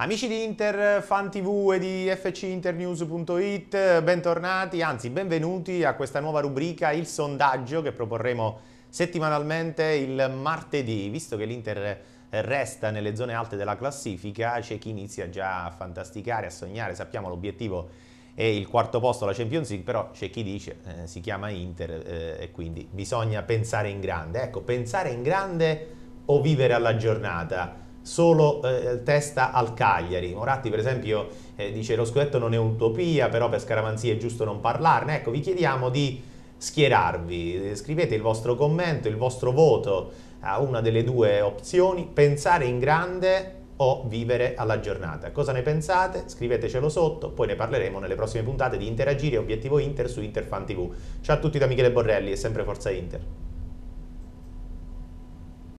Amici di Inter, fan TV e di fcinternews.it, bentornati, anzi benvenuti a questa nuova rubrica, il sondaggio che proporremo settimanalmente il martedì, visto che l'Inter resta nelle zone alte della classifica, c'è chi inizia già a fantasticare, a sognare, sappiamo l'obiettivo è il quarto posto alla Champions League, però c'è chi dice eh, si chiama Inter eh, e quindi bisogna pensare in grande. Ecco, pensare in grande o vivere alla giornata? solo eh, testa al Cagliari. Moratti per esempio eh, dice lo scudetto non è utopia, però per Scaramanzia è giusto non parlarne. Ecco, vi chiediamo di schierarvi, eh, scrivete il vostro commento, il vostro voto a una delle due opzioni, pensare in grande o vivere alla giornata. Cosa ne pensate? Scrivetecelo sotto, poi ne parleremo nelle prossime puntate di Interagire Obiettivo Inter su Interfan TV. Ciao a tutti da Michele Borrelli e sempre Forza Inter.